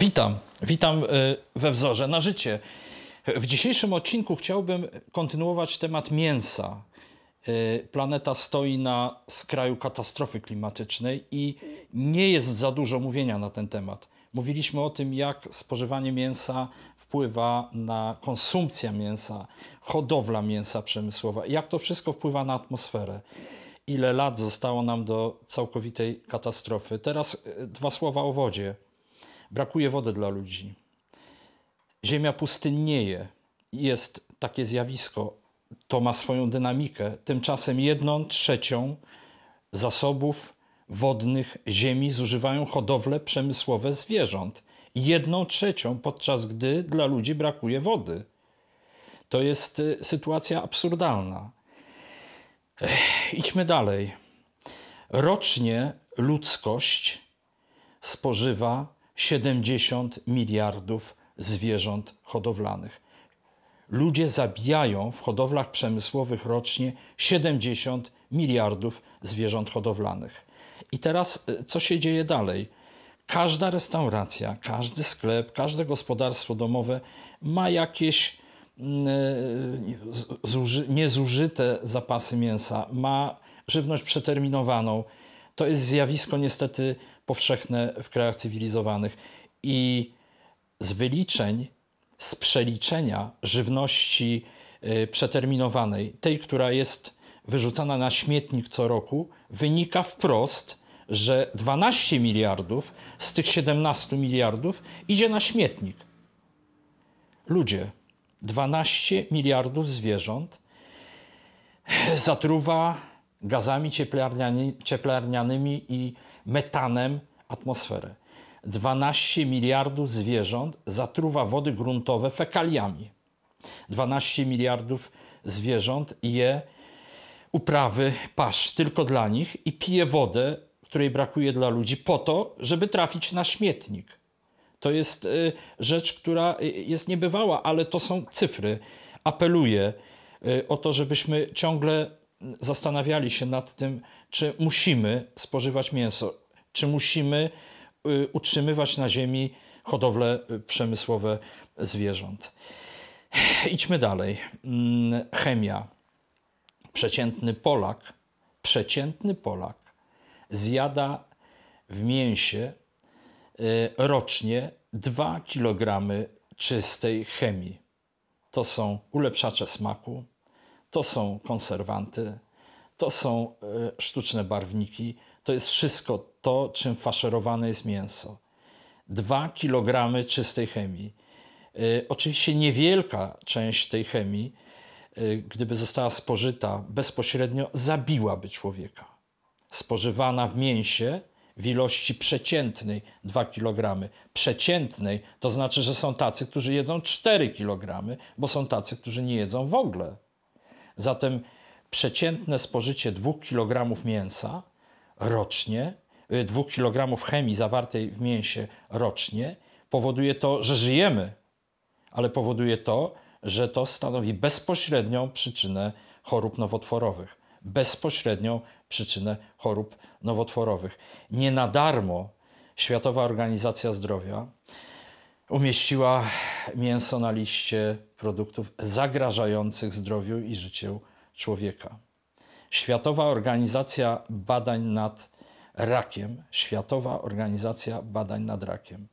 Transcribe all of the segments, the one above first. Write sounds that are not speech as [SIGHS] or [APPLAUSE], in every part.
Witam, witam e, we wzorze na życie. W dzisiejszym odcinku chciałbym kontynuować temat mięsa. E, planeta stoi na skraju katastrofy klimatycznej i nie jest za dużo mówienia na ten temat. Mówiliśmy o tym, jak spożywanie mięsa wpływa na konsumpcję mięsa, hodowla mięsa przemysłowa, jak to wszystko wpływa na atmosferę ile lat zostało nam do całkowitej katastrofy. Teraz e, dwa słowa o wodzie. Brakuje wody dla ludzi. Ziemia pustynnieje. Jest takie zjawisko. To ma swoją dynamikę. Tymczasem jedną trzecią zasobów wodnych ziemi zużywają hodowle przemysłowe zwierząt. Jedną trzecią, podczas gdy dla ludzi brakuje wody. To jest y, sytuacja absurdalna. Ech, idźmy dalej. Rocznie ludzkość spożywa 70 miliardów zwierząt hodowlanych. Ludzie zabijają w hodowlach przemysłowych rocznie 70 miliardów zwierząt hodowlanych. I teraz y, co się dzieje dalej? Każda restauracja, każdy sklep, każde gospodarstwo domowe ma jakieś mm, y, niezużyte zapasy mięsa, ma żywność przeterminowaną. To jest zjawisko niestety powszechne w krajach cywilizowanych. I z wyliczeń, z przeliczenia żywności y, przeterminowanej, tej, która jest wyrzucana na śmietnik co roku, wynika wprost, że 12 miliardów z tych 17 miliardów idzie na śmietnik. Ludzie, 12 miliardów zwierząt zatruwa gazami cieplarnianymi i metanem atmosferę. 12 miliardów zwierząt zatruwa wody gruntowe fekaliami. 12 miliardów zwierząt je uprawy pasz tylko dla nich i pije wodę, której brakuje dla ludzi, po to, żeby trafić na śmietnik. To jest y, rzecz, która y, jest niebywała, ale to są cyfry. Apeluję y, o to, żebyśmy ciągle zastanawiali się nad tym, czy musimy spożywać mięso, czy musimy y, utrzymywać na ziemi hodowle y, przemysłowe zwierząt. Idźmy dalej. Mm, chemia. Przeciętny Polak, przeciętny Polak zjada w mięsie y, rocznie 2 kg czystej chemii. To są ulepszacze smaku, to są konserwanty, to są e, sztuczne barwniki, to jest wszystko to, czym faszerowane jest mięso. Dwa kilogramy czystej chemii. E, oczywiście niewielka część tej chemii, e, gdyby została spożyta bezpośrednio, zabiłaby człowieka. Spożywana w mięsie w ilości przeciętnej 2 kg. Przeciętnej to znaczy, że są tacy, którzy jedzą 4 kg, bo są tacy, którzy nie jedzą w ogóle. Zatem przeciętne spożycie 2 kg mięsa rocznie, 2 y, kg chemii zawartej w mięsie rocznie powoduje to, że żyjemy, ale powoduje to, że to stanowi bezpośrednią przyczynę chorób nowotworowych. Bezpośrednią przyczynę chorób nowotworowych. Nie na darmo Światowa Organizacja Zdrowia umieściła mięso na liście produktów zagrażających zdrowiu i życiu człowieka. Światowa Organizacja Badań nad Rakiem, Światowa Organizacja Badań nad Rakiem,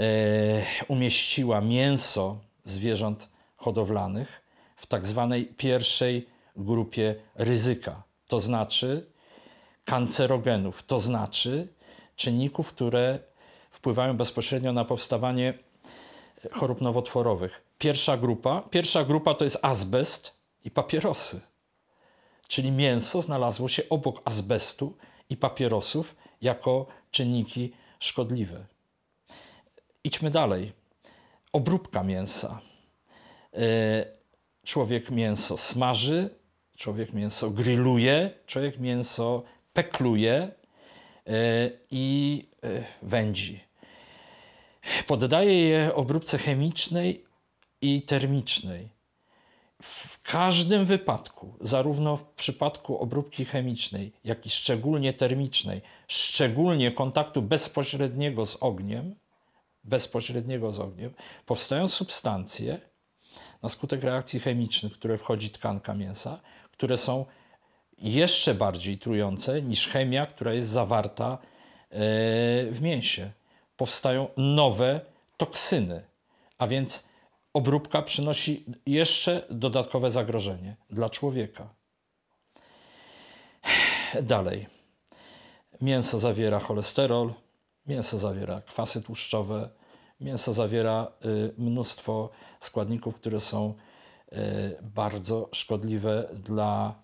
e, umieściła mięso zwierząt hodowlanych w tak zwanej pierwszej grupie ryzyka, to znaczy kancerogenów, to znaczy czynników, które wpływają bezpośrednio na powstawanie e, chorób nowotworowych. Pierwsza grupa, pierwsza grupa to jest azbest i papierosy. Czyli mięso znalazło się obok azbestu i papierosów jako czynniki szkodliwe. Idźmy dalej. Obróbka mięsa. E, człowiek mięso smaży, człowiek mięso grilluje, człowiek mięso pekluje e, i Y, wędzi. Poddaje je obróbce chemicznej i termicznej. W każdym wypadku, zarówno w przypadku obróbki chemicznej, jak i szczególnie termicznej, szczególnie kontaktu bezpośredniego z ogniem, bezpośredniego z ogniem, powstają substancje na skutek reakcji chemicznych, które wchodzi tkanka mięsa, które są jeszcze bardziej trujące niż chemia, która jest zawarta E, w mięsie. Powstają nowe toksyny, a więc obróbka przynosi jeszcze dodatkowe zagrożenie dla człowieka. [SIGHS] Dalej. Mięso zawiera cholesterol, mięso zawiera kwasy tłuszczowe, mięso zawiera y, mnóstwo składników, które są y, bardzo szkodliwe dla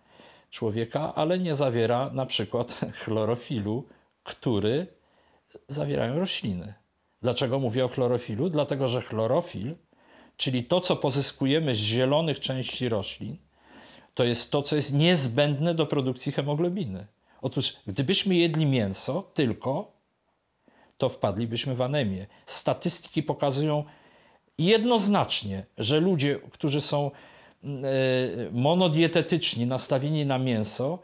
człowieka, ale nie zawiera na przykład [LAUGHS] chlorofilu, który zawierają rośliny. Dlaczego mówię o chlorofilu? Dlatego, że chlorofil, czyli to, co pozyskujemy z zielonych części roślin, to jest to, co jest niezbędne do produkcji hemoglobiny. Otóż, gdybyśmy jedli mięso tylko, to wpadlibyśmy w anemię. Statystyki pokazują jednoznacznie, że ludzie, którzy są mm, e, monodietetyczni, nastawieni na mięso,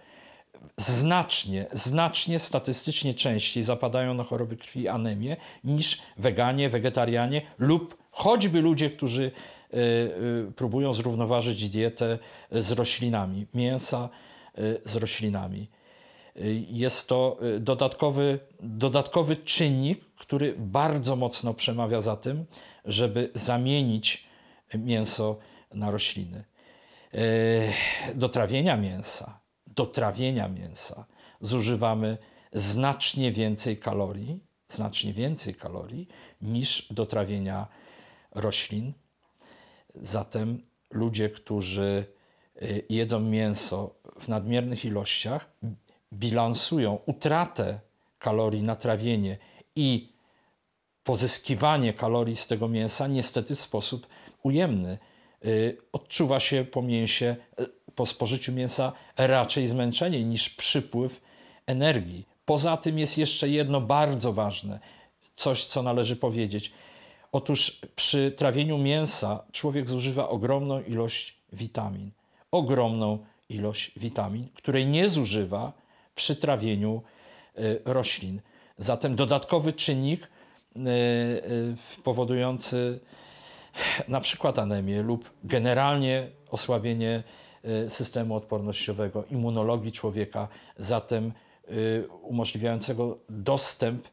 znacznie, znacznie statystycznie częściej zapadają na choroby krwi i anemię niż weganie, wegetarianie lub choćby ludzie, którzy e, e, próbują zrównoważyć dietę z roślinami, mięsa e, z roślinami. Jest to dodatkowy, dodatkowy czynnik, który bardzo mocno przemawia za tym, żeby zamienić mięso na rośliny. Do trawienia mięsa, do trawienia mięsa zużywamy znacznie więcej kalorii, znacznie więcej kalorii niż do trawienia roślin. Zatem ludzie, którzy y, jedzą mięso w nadmiernych ilościach, bilansują utratę kalorii na trawienie i pozyskiwanie kalorii z tego mięsa niestety w sposób ujemny. Y, odczuwa się po mięsie po spożyciu mięsa raczej zmęczenie niż przypływ energii. Poza tym jest jeszcze jedno bardzo ważne, coś co należy powiedzieć. Otóż przy trawieniu mięsa człowiek zużywa ogromną ilość witamin. Ogromną ilość witamin, której nie zużywa przy trawieniu y, roślin. Zatem dodatkowy czynnik y, y, powodujący na przykład anemię lub generalnie osłabienie Y, systemu odpornościowego, immunologii człowieka, zatem y, umożliwiającego dostęp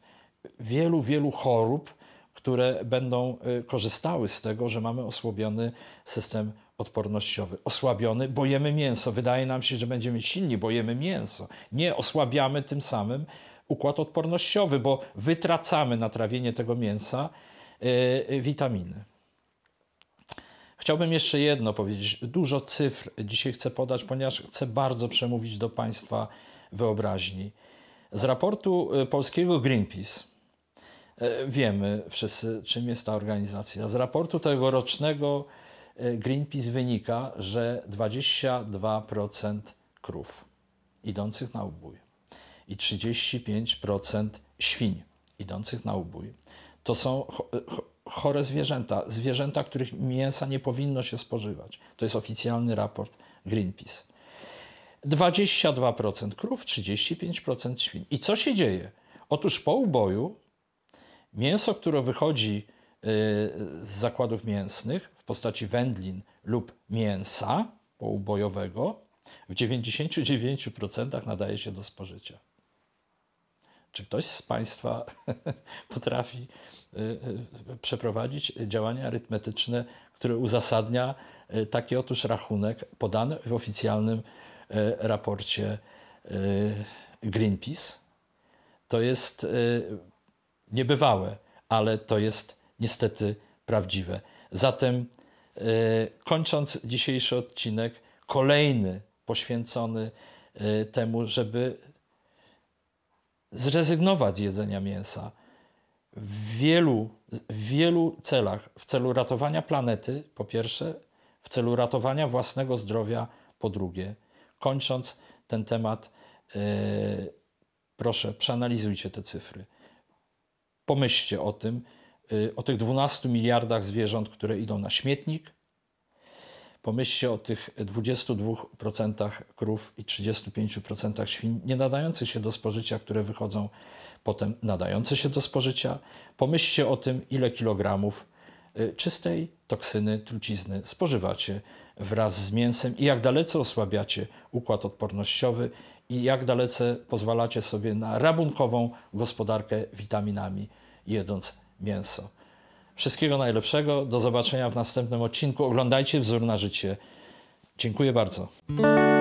wielu, wielu chorób, które będą y, korzystały z tego, że mamy osłabiony system odpornościowy. Osłabiony, Bojemy mięso. Wydaje nam się, że będziemy silni, Bojemy mięso. Nie, osłabiamy tym samym układ odpornościowy, bo wytracamy na trawienie tego mięsa witaminy. Chciałbym jeszcze jedno powiedzieć. Dużo cyfr dzisiaj chcę podać, ponieważ chcę bardzo przemówić do Państwa wyobraźni. Z raportu y, polskiego Greenpeace y, wiemy wszyscy, czym jest ta organizacja. Z raportu tegorocznego y, Greenpeace wynika, że 22% krów idących na ubój i 35% świń idących na ubój to są chore zwierzęta, zwierzęta, których mięsa nie powinno się spożywać. To jest oficjalny raport Greenpeace. 22% krów, 35% świn. I co się dzieje? Otóż po uboju mięso, które wychodzi y, z zakładów mięsnych w postaci wędlin lub mięsa poubojowego, w 99% nadaje się do spożycia. Czy ktoś z Państwa [LAUGHS] potrafi y, y, przeprowadzić działanie arytmetyczne, które uzasadnia y, taki otóż rachunek podany w oficjalnym raporcie Greenpeace? To jest niebywałe, ale to jest niestety prawdziwe. Zatem, kończąc dzisiejszy odcinek, kolejny poświęcony temu, żeby zrezygnować z jedzenia mięsa. W wielu, w wielu celach, w celu ratowania planety, po pierwsze, w celu ratowania własnego zdrowia, po drugie. Kończąc ten temat, yy, proszę, przeanalizujcie te cyfry. Pomyślcie o tym, yy, o tych 12 miliardach zwierząt, które idą na śmietnik, Pomyślcie o tych 22% krów i 35% świn nie nadających się do spożycia, które wychodzą potem nadające się do spożycia. Pomyślcie o tym, ile kilogramów y, czystej toksyny, trucizny spożywacie wraz z mięsem i jak dalece osłabiacie układ odpornościowy i jak dalece pozwalacie sobie na rabunkową gospodarkę witaminami, jedząc mięso. Wszystkiego najlepszego. Do zobaczenia w następnym odcinku. Oglądajcie Wzór na Życie. Dziękuję bardzo.